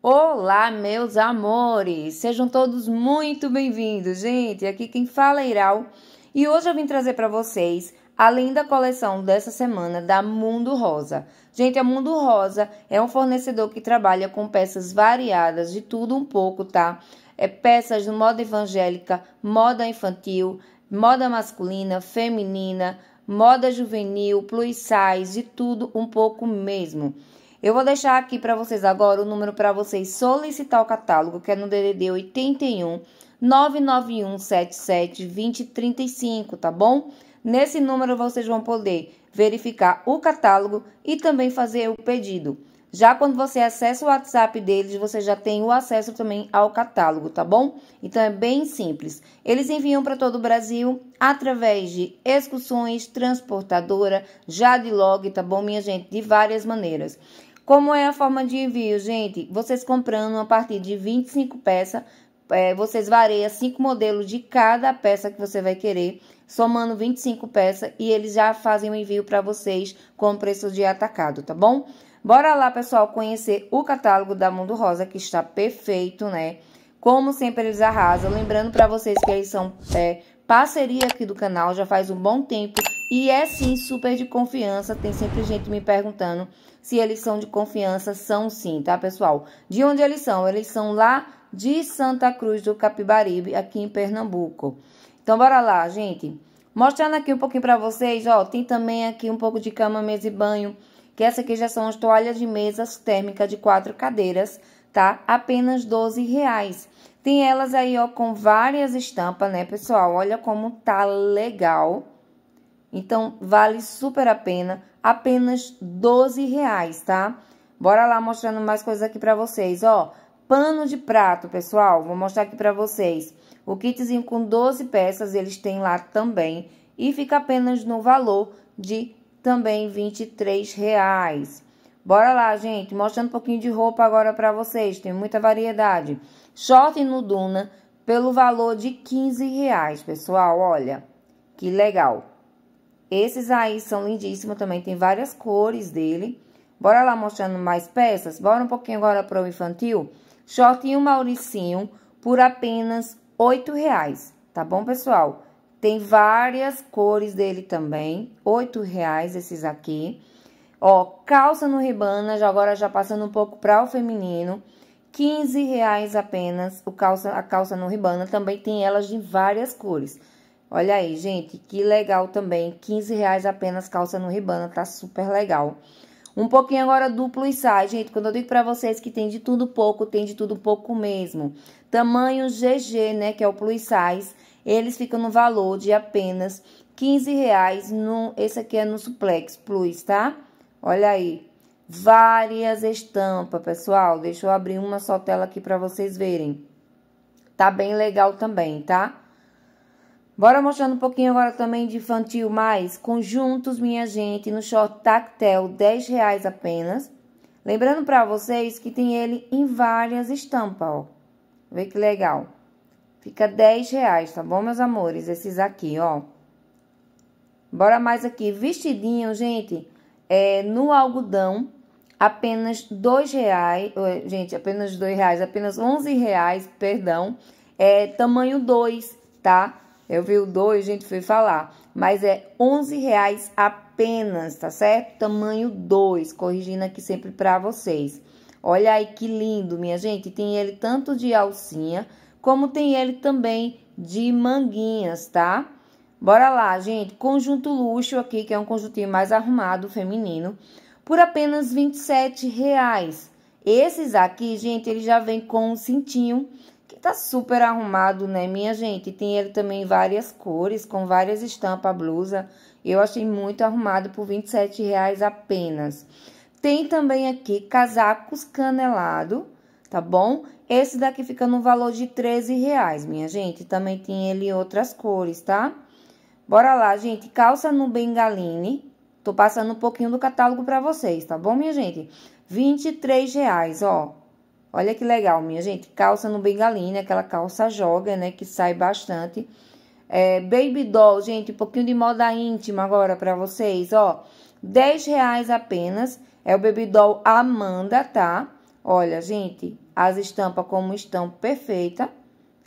Olá, meus amores! Sejam todos muito bem-vindos, gente! Aqui quem fala é Iral e hoje eu vim trazer para vocês a linda coleção dessa semana da Mundo Rosa. Gente, a Mundo Rosa é um fornecedor que trabalha com peças variadas, de tudo um pouco, tá? É peças de moda evangélica, moda infantil, moda masculina, feminina, moda juvenil, plus size, de tudo um pouco mesmo. Eu vou deixar aqui para vocês agora o número para vocês solicitar o catálogo, que é no DDD 81 991 tá bom? Nesse número vocês vão poder verificar o catálogo e também fazer o pedido. Já quando você acessa o WhatsApp deles, você já tem o acesso também ao catálogo, tá bom? Então é bem simples. Eles enviam para todo o Brasil através de excursões, transportadora, já de log, tá bom, minha gente? De várias maneiras. Como é a forma de envio, gente? Vocês comprando a partir de 25 peças, é, vocês vareiam 5 modelos de cada peça que você vai querer, somando 25 peças e eles já fazem o envio para vocês com preço de atacado, tá bom? Bora lá, pessoal, conhecer o catálogo da Mundo Rosa, que está perfeito, né? Como sempre, eles arrasam. Lembrando para vocês que eles são é, parceria aqui do canal, já faz um bom tempo e é sim super de confiança. Tem sempre gente me perguntando se eles são de confiança. São sim, tá, pessoal? De onde eles são? Eles são lá de Santa Cruz do Capibaribe, aqui em Pernambuco. Então, bora lá, gente. Mostrando aqui um pouquinho pra vocês, ó. Tem também aqui um pouco de cama, mesa e banho. Que essa aqui já são as toalhas de mesas térmica de quatro cadeiras, tá? Apenas 12 reais. Tem elas aí, ó, com várias estampas, né, pessoal? Olha como tá legal. Então, vale super a pena, apenas 12 reais, tá? Bora lá mostrando mais coisas aqui pra vocês, ó. Pano de prato, pessoal, vou mostrar aqui pra vocês. O kitzinho com 12 peças, eles têm lá também. E fica apenas no valor de também 23 reais. Bora lá, gente, mostrando um pouquinho de roupa agora pra vocês, tem muita variedade. Short no Duna, pelo valor de 15 reais, pessoal, olha, que legal. Esses aí são lindíssimos também, tem várias cores dele. Bora lá mostrando mais peças? Bora um pouquinho agora para o infantil? Shortinho Mauricinho por apenas oito reais, tá bom, pessoal? Tem várias cores dele também, oito reais esses aqui. Ó, calça no ribana, já agora já passando um pouco para o feminino, R$15,00 reais apenas o calça, a calça no ribana. Também tem elas de várias cores. Olha aí, gente, que legal também. 15 reais apenas calça no ribana, tá super legal. Um pouquinho agora duplo e sai, gente. Quando eu digo para vocês que tem de tudo pouco, tem de tudo pouco mesmo. Tamanho GG, né, que é o plus size, eles ficam no valor de apenas 15 reais. No, esse aqui é no Suplex Plus, tá? Olha aí. Várias estampas, pessoal. Deixa eu abrir uma só tela aqui para vocês verem. Tá bem legal também, tá? Bora mostrando um pouquinho agora também de infantil mais conjuntos, minha gente, no short tactel, 10 reais apenas. Lembrando para vocês que tem ele em várias estampas, ó. Vê que legal. Fica 10 reais, tá bom, meus amores? Esses aqui, ó. Bora mais aqui. Vestidinho, gente, é no algodão, apenas 2 reais. Gente, apenas 2 reais, apenas 11 reais, perdão. É tamanho 2, Tá? Eu vi o 2, gente, foi falar. Mas é 11 reais apenas, tá certo? Tamanho 2, corrigindo aqui sempre para vocês. Olha aí que lindo, minha gente. Tem ele tanto de alcinha, como tem ele também de manguinhas, tá? Bora lá, gente. Conjunto luxo aqui, que é um conjuntinho mais arrumado, feminino, por apenas R$ 27,00. Esses aqui, gente, ele já vem com um cintinho Tá super arrumado, né, minha gente? Tem ele também em várias cores, com várias estampas blusa. Eu achei muito arrumado por R$27,00 apenas. Tem também aqui casacos canelado, tá bom? Esse daqui fica no valor de R$13,00, reais, minha gente. Também tem ele outras cores, tá? Bora lá, gente. Calça no Bengaline. Tô passando um pouquinho do catálogo pra vocês, tá bom, minha gente? R$23,00, reais, ó. Olha que legal, minha gente. Calça no bengaline, aquela calça joga, né? Que sai bastante. É, baby doll, gente, um pouquinho de moda íntima agora para vocês, ó. 10 reais apenas. É o baby doll Amanda, tá? Olha, gente, as estampas como estão perfeita.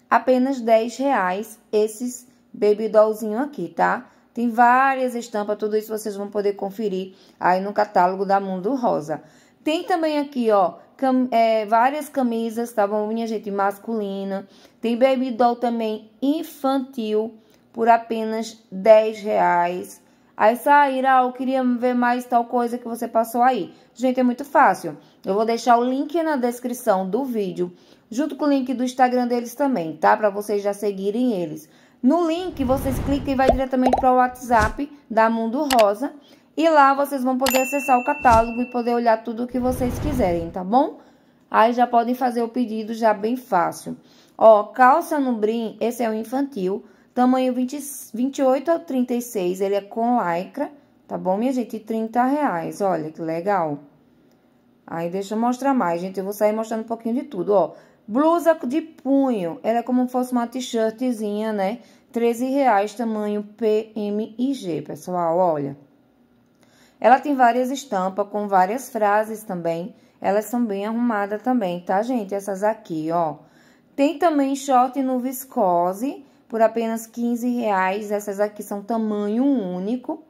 Apenas 10 reais esses baby dollzinho aqui, tá? Tem várias estampas, tudo isso vocês vão poder conferir aí no catálogo da Mundo Rosa. Tem também aqui, ó, cam é, várias camisas, tá bom, minha gente, masculina. Tem baby doll também infantil por apenas 10 reais. Aí sair, ah, eu queria ver mais tal coisa que você passou aí. Gente, é muito fácil. Eu vou deixar o link na descrição do vídeo, junto com o link do Instagram deles também, tá? Para vocês já seguirem eles. No link, vocês clicam e vai diretamente para o WhatsApp da Mundo Rosa. E lá vocês vão poder acessar o catálogo e poder olhar tudo o que vocês quiserem, tá bom? Aí já podem fazer o pedido já bem fácil. Ó, calça no brim, esse é o infantil, tamanho 20, 28 ao 36, ele é com lycra, tá bom, minha gente? 30 reais, olha que legal. Aí deixa eu mostrar mais, gente, eu vou sair mostrando um pouquinho de tudo, ó. Blusa de punho, ela é como se fosse uma t-shirtzinha, né? 13 reais, tamanho P, M e G, pessoal, olha. Ela tem várias estampas com várias frases também. Elas são bem arrumadas também, tá, gente? Essas aqui, ó. Tem também short no viscose por apenas 15 reais. Essas aqui são tamanho único.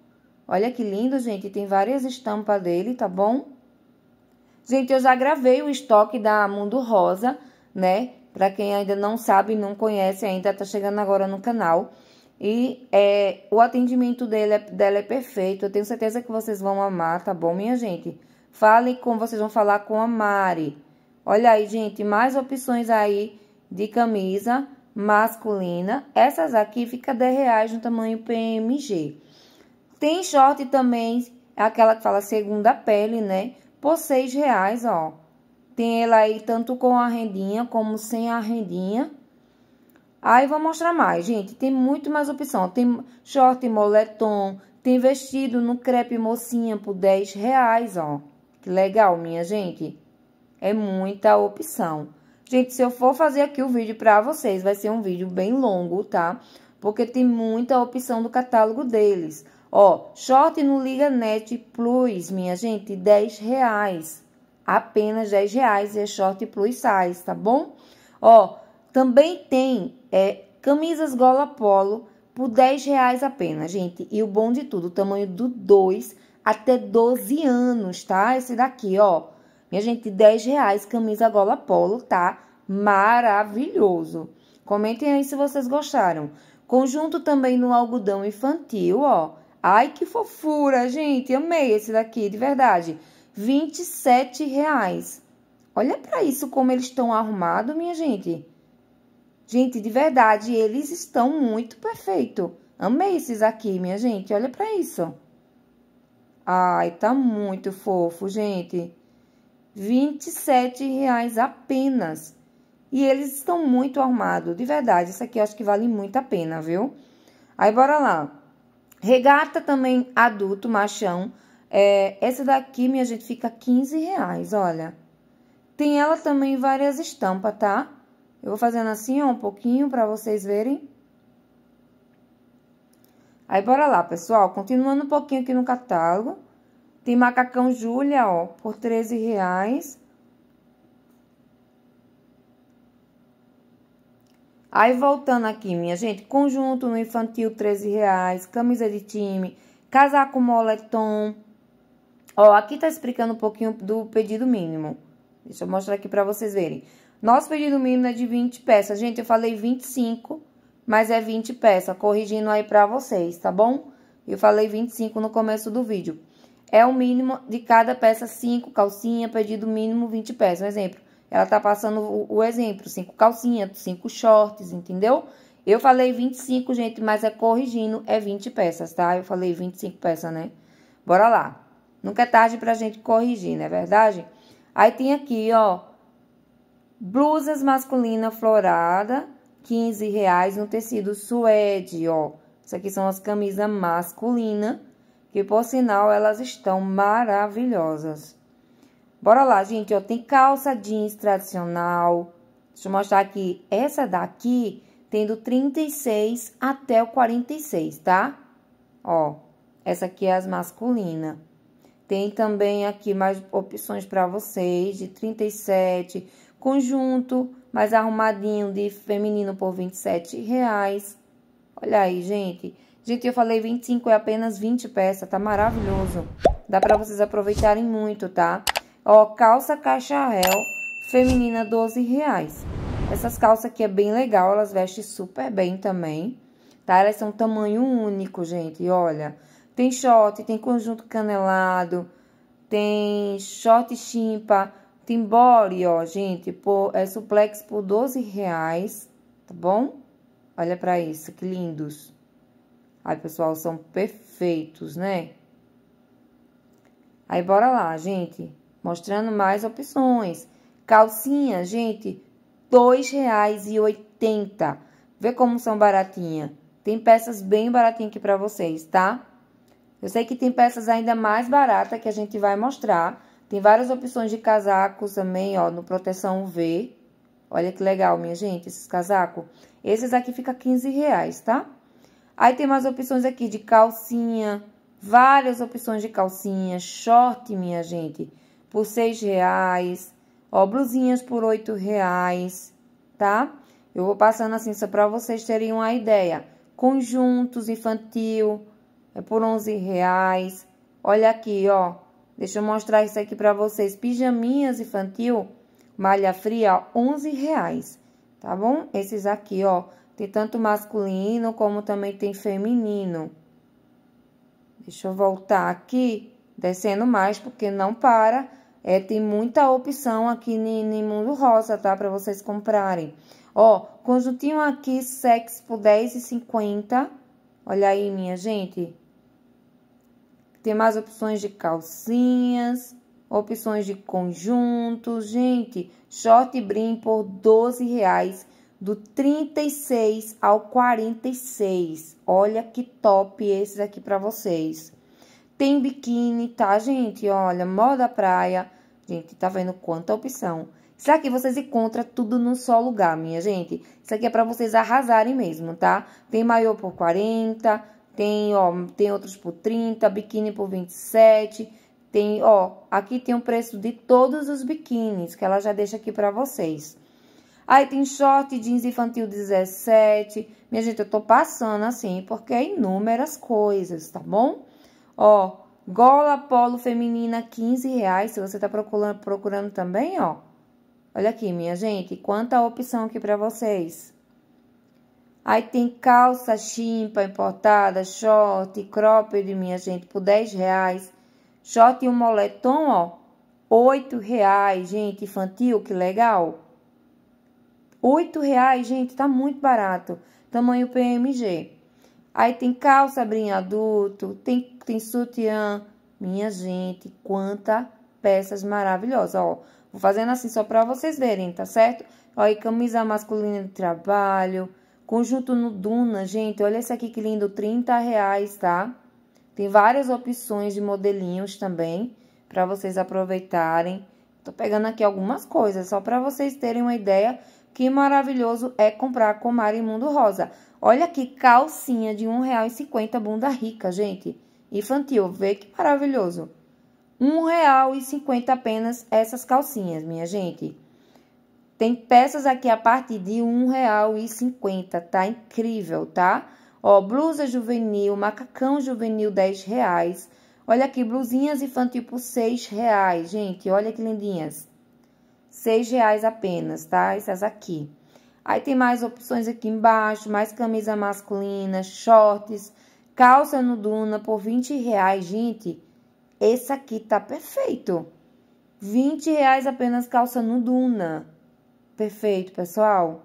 Olha que lindo, gente. Tem várias estampas dele, tá bom? Gente, eu já gravei o estoque da Mundo Rosa, né? Pra quem ainda não sabe, não conhece ainda, tá chegando agora no canal. E é, o atendimento dele, é, dela é perfeito. Eu tenho certeza que vocês vão amar, tá bom, minha gente? Fale com vocês, vão falar com a Mari. Olha aí, gente, mais opções aí de camisa masculina. Essas aqui fica 10 reais no tamanho PMG. Tem short também, aquela que fala segunda pele, né? Por 6 reais, ó. Tem ela aí tanto com a rendinha como sem a rendinha. Aí vou mostrar mais, gente. Tem muito mais opção. Tem short moletom, tem vestido no crepe mocinha por 10 reais, ó. Que legal, minha gente. É muita opção. Gente, se eu for fazer aqui o vídeo pra vocês, vai ser um vídeo bem longo, tá? Porque tem muita opção do catálogo deles. Ó, short no Liga Net Plus, minha gente, 10 reais. Apenas 10 reais é short plus size, tá bom? Ó, também tem é, camisas gola polo por 10 reais apenas, gente. E o bom de tudo, o tamanho do 2 até 12 anos, tá? Esse daqui, ó. Minha gente, 10 reais, camisa gola polo, tá? Maravilhoso. Comentem aí se vocês gostaram. Conjunto também no algodão infantil, ó. Ai, que fofura, gente. Amei esse daqui, de verdade. 27 reais. Olha pra isso como eles estão arrumados, minha gente. Gente, de verdade, eles estão muito perfeito. Amei esses aqui, minha gente. Olha pra isso. Ai, tá muito fofo, gente. R$27,00 reais apenas. E eles estão muito armados, de verdade. Isso aqui acho que vale muito a pena, viu? Aí, bora lá. Regata também adulto, machão. É, essa daqui, minha gente, fica R$15,00, reais, olha. Tem ela também várias estampas, tá? Eu vou fazendo assim, ó, um pouquinho pra vocês verem. Aí, bora lá, pessoal. Continuando um pouquinho aqui no catálogo. Tem macacão Júlia, ó, por 13 reais. Aí, voltando aqui, minha gente, conjunto no infantil, 13 reais, camisa de time, casaco moletom. Ó, aqui tá explicando um pouquinho do pedido mínimo. Deixa eu mostrar aqui pra vocês verem. Nosso pedido mínimo é de 20 peças. Gente, eu falei 25, mas é 20 peças, corrigindo aí pra vocês, tá bom? Eu falei 25 no começo do vídeo. É o mínimo de cada peça 5 calcinha, pedido mínimo 20 peças. Um exemplo, ela tá passando o, o exemplo, 5 calcinhas, 5 shorts, entendeu? Eu falei 25, gente, mas é corrigindo, é 20 peças, tá? Eu falei 25 peças, né? Bora lá. Nunca é tarde pra gente corrigir, não é verdade? Aí tem aqui, ó, Blusas masculina florada, 15 reais no tecido suede, ó. Isso aqui são as camisas masculina, que por sinal elas estão maravilhosas. Bora lá, gente, ó, tem calça jeans tradicional. Deixa eu mostrar aqui, essa daqui tem do 36 até o 46, tá? Ó, essa aqui é as masculina. Tem também aqui mais opções para vocês de 37 Conjunto mais arrumadinho de feminino por R$ reais Olha aí, gente. Gente, eu falei 25, é apenas 20 peças, tá maravilhoso. Dá pra vocês aproveitarem muito, tá? Ó, calça caixa feminina 12 reais. Essas calças aqui é bem legal, elas vestem super bem também, tá? Elas são tamanho único, gente, olha. Tem short, tem conjunto canelado, tem short chimpa, Timbore, ó, gente, por, é suplex por 12 reais, tá bom? Olha pra isso, que lindos. Ai, pessoal, são perfeitos, né? Aí, bora lá, gente. Mostrando mais opções. Calcinha, gente, R$2,80. Vê como são baratinha. Tem peças bem baratinhas aqui pra vocês, tá? Eu sei que tem peças ainda mais baratas que a gente vai mostrar. Tem várias opções de casacos também, ó, no proteção UV. Olha que legal, minha gente, esses casacos. Esses aqui fica 15 reais, tá? Aí tem mais opções aqui de calcinha, várias opções de calcinha, short, minha gente, por 6 reais. Ó, blusinhas por 8 reais, tá? Eu vou passando assim só para vocês terem uma ideia. Conjuntos infantil é por 11 reais. Olha aqui, ó. Deixa eu mostrar isso aqui para vocês. Pijaminhas infantil, malha fria, ó, 11 reais, tá bom? Esses aqui, ó, tem tanto masculino como também tem feminino. Deixa eu voltar aqui, descendo mais, porque não para. É, tem muita opção aqui no Mundo Rosa, tá? Para vocês comprarem. Ó, conjuntinho aqui, sexo por R$10,50. Olha aí, minha gente. Tem mais opções de calcinhas, opções de conjuntos. Gente, short brim por 12 reais do 36 ao 46. Olha que top esses aqui para vocês. Tem biquíni, tá, gente? Olha, moda praia. Gente, tá vendo quanta opção. Isso aqui vocês encontram tudo num só lugar, minha gente. Isso aqui é para vocês arrasarem mesmo, tá? Tem maior por 40, tem, ó, tem outros por 30, biquíni por 27. Tem, ó, aqui tem o preço de todos os biquínis, que ela já deixa aqui pra vocês. Aí tem short jeans infantil 17. Minha gente, eu tô passando assim, porque é inúmeras coisas, tá bom? Ó, gola polo feminina 15 reais, se você tá procurando, procurando também, ó. Olha aqui, minha gente, quanta opção aqui pra vocês. Aí tem calça chimpa importada, short, cropped, minha gente, por 10 reais. Short e um moletom, ó, 8 reais, gente, infantil, que legal. 8 reais, gente, tá muito barato. Tamanho PMG. Aí tem calça brim adulto, tem, tem sutiã. Minha gente, quanta peças maravilhosas, ó. Vou fazendo assim só pra vocês verem, tá certo? Ó, e camisa masculina de trabalho Conjunto no Duna, gente, olha esse aqui que lindo, 30 reais, tá? Tem várias opções de modelinhos também, para vocês aproveitarem. Tô pegando aqui algumas coisas, só para vocês terem uma ideia que maravilhoso é comprar com Mari Mundo Rosa. Olha que calcinha de R$1,50, bunda rica, gente. Infantil, vê que maravilhoso. R$1,50 apenas essas calcinhas, minha gente. Tem peças aqui a partir de R$1,50, tá? Incrível, tá? Ó, blusa juvenil, macacão juvenil, R$ reais. Olha aqui, blusinhas infantil por R$6,00, reais, gente. Olha que lindinhas. R$6,00 reais apenas, tá? Essas aqui. Aí tem mais opções aqui embaixo, mais camisa masculina, shorts, calça no Duna por R$20,00, reais, gente. Esse aqui tá perfeito. R$20,00 reais apenas calça no Duna. Perfeito, pessoal?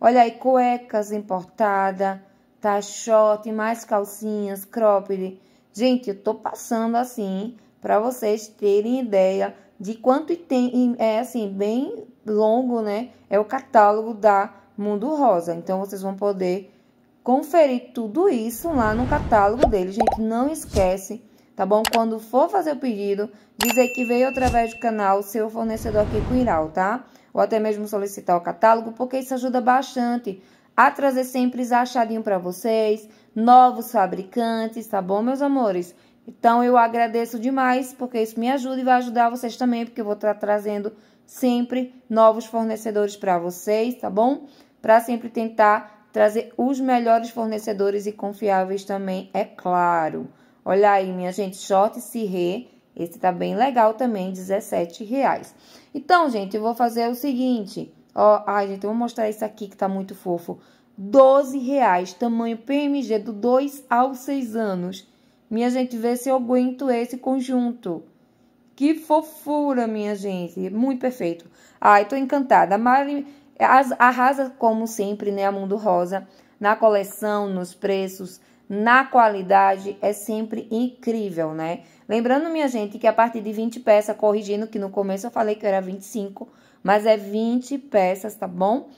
Olha aí, cuecas importada, tá? Short, mais calcinhas, cropped. Gente, eu tô passando assim para vocês terem ideia de quanto tem, é assim, bem longo, né? É o catálogo da Mundo Rosa. Então, vocês vão poder conferir tudo isso lá no catálogo dele. Gente, não esquece, tá bom? Quando for fazer o pedido, dizer que veio através do canal seu fornecedor aqui com Iral, tá? ou até mesmo solicitar o catálogo, porque isso ajuda bastante a trazer sempre achadinho para vocês, novos fabricantes, tá bom, meus amores? Então, eu agradeço demais, porque isso me ajuda e vai ajudar vocês também, porque eu vou estar trazendo sempre novos fornecedores para vocês, tá bom? Para sempre tentar trazer os melhores fornecedores e confiáveis também, é claro. Olha aí, minha gente, short re, esse tá bem legal também, R$17,00. Então, gente, eu vou fazer o seguinte. Ó, ai, gente, eu vou mostrar isso aqui que tá muito fofo. R$12,00, tamanho PMG do 2 aos 6 anos. Minha gente, vê se eu aguento esse conjunto. Que fofura, minha gente. Muito perfeito. Ai, tô encantada. A Mari arrasa, como sempre, né, a Mundo Rosa. Na coleção, nos preços, na qualidade. É sempre incrível, né? Lembrando, minha gente, que a partir de 20 peças, corrigindo que no começo eu falei que era 25, mas é 20 peças, tá bom?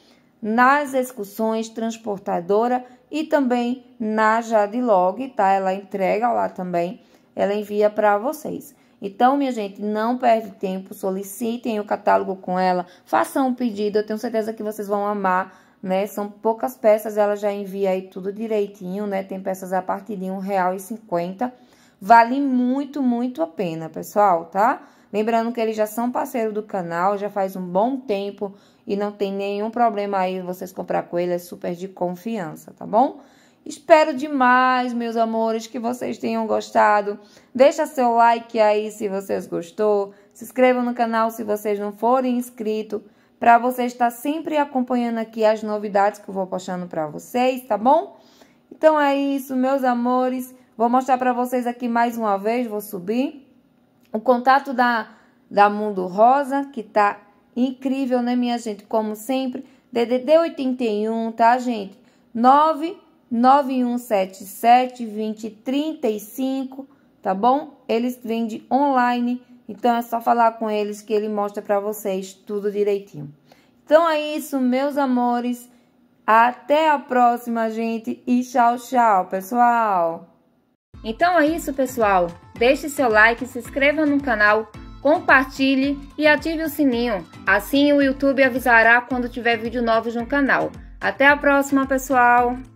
Nas excursões, transportadora e também na Jadilog, tá? Ela entrega lá também, ela envia para vocês. Então, minha gente, não perde tempo, solicitem o catálogo com ela, façam um pedido, eu tenho certeza que vocês vão amar, né? São poucas peças, ela já envia aí tudo direitinho, né? Tem peças a partir de R$1,50 Vale muito, muito a pena, pessoal, tá? Lembrando que eles já são parceiro do canal, já faz um bom tempo e não tem nenhum problema aí vocês comprar com ele, é super de confiança, tá bom? Espero demais, meus amores, que vocês tenham gostado. Deixa seu like aí se vocês gostou. Se inscreva no canal se vocês não forem inscritos, para você estar sempre acompanhando aqui as novidades que eu vou postando para vocês, tá bom? Então é isso, meus amores. Vou mostrar para vocês aqui mais uma vez, vou subir. O contato da, da Mundo Rosa, que tá incrível, né, minha gente? Como sempre, DDD 81, tá, gente? 991772035, tá bom? Eles vendem online, então é só falar com eles que ele mostra para vocês tudo direitinho. Então é isso, meus amores. Até a próxima, gente, e tchau, tchau, pessoal! Então é isso, pessoal. Deixe seu like, se inscreva no canal, compartilhe e ative o sininho. Assim o YouTube avisará quando tiver vídeo novo no canal. Até a próxima, pessoal!